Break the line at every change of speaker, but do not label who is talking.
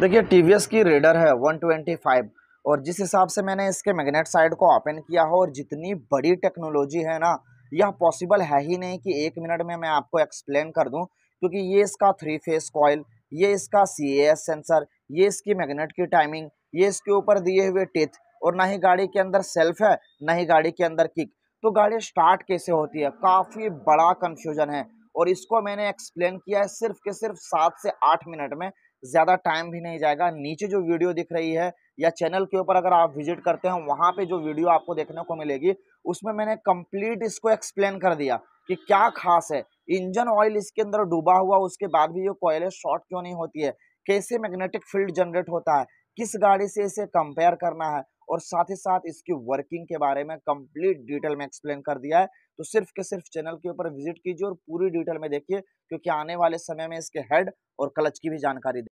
देखिए टी की रेडर है 125 और जिस हिसाब से मैंने इसके मैग्नेट साइड को ओपन किया हो और जितनी बड़ी टेक्नोलॉजी है ना यह पॉसिबल है ही नहीं कि एक मिनट में मैं आपको एक्सप्लेन कर दूं क्योंकि ये इसका थ्री फेस कॉयल ये इसका सी सेंसर ये इसकी मैग्नेट की टाइमिंग ये इसके ऊपर दिए हुए टिथ और ना ही गाड़ी के अंदर सेल्फ है ना ही गाड़ी के अंदर किक तो गाड़ी स्टार्ट कैसे होती है काफ़ी बड़ा कन्फ्यूजन है और इसको मैंने एक्सप्लेन किया है सिर्फ के सिर्फ सात से आठ मिनट में ज़्यादा टाइम भी नहीं जाएगा नीचे जो वीडियो दिख रही है या चैनल के ऊपर अगर आप विजिट करते हैं वहाँ पे जो वीडियो आपको देखने को मिलेगी उसमें मैंने कंप्लीट इसको एक्सप्लेन कर दिया कि क्या खास है इंजन ऑयल इसके अंदर डूबा हुआ उसके बाद भी ये कोयले शॉर्ट क्यों नहीं होती है कैसे मैग्नेटिक फील्ड जनरेट होता है किस गाड़ी से इसे कंपेयर करना है और साथ ही साथ इसकी वर्किंग के बारे में कंप्लीट डिटेल में एक्सप्लेन कर दिया है तो सिर्फ के सिर्फ चैनल के ऊपर विजिट कीजिए और पूरी डिटेल में देखिए क्योंकि आने वाले समय में इसके हेड और क्लच की भी जानकारी